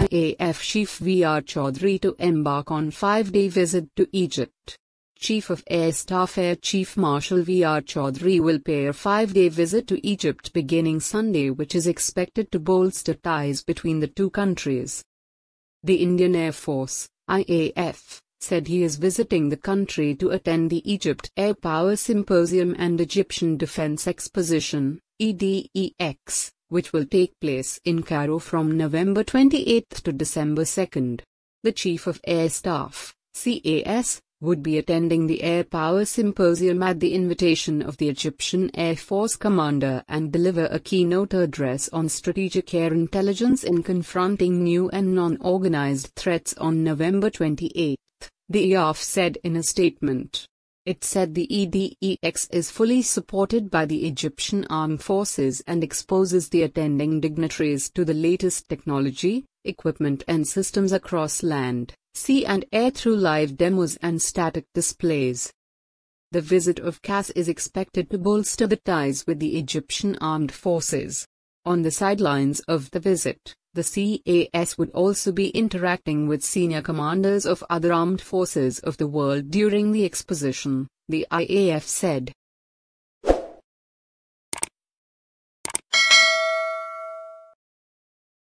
IAF Chief V.R. Chaudhry to embark on five-day visit to Egypt. Chief of Air Staff Air Chief Marshal V.R. Chaudhry will pay a five-day visit to Egypt beginning Sunday which is expected to bolster ties between the two countries. The Indian Air Force, IAF, said he is visiting the country to attend the Egypt Air Power Symposium and Egyptian Defense Exposition, EDEX, which will take place in Cairo from November 28 to December 2. The Chief of Air Staff, CAS, would be attending the Air Power Symposium at the invitation of the Egyptian Air Force Commander and deliver a keynote address on strategic air intelligence in confronting new and non-organized threats on November 28, the EAF said in a statement. It said the EDEX is fully supported by the Egyptian Armed Forces and exposes the attending dignitaries to the latest technology, equipment and systems across land, sea and air through live demos and static displays. The visit of CAS is expected to bolster the ties with the Egyptian Armed Forces. On the sidelines of the visit, the CAS would also be interacting with senior commanders of other armed forces of the world during the exposition, the IAF said.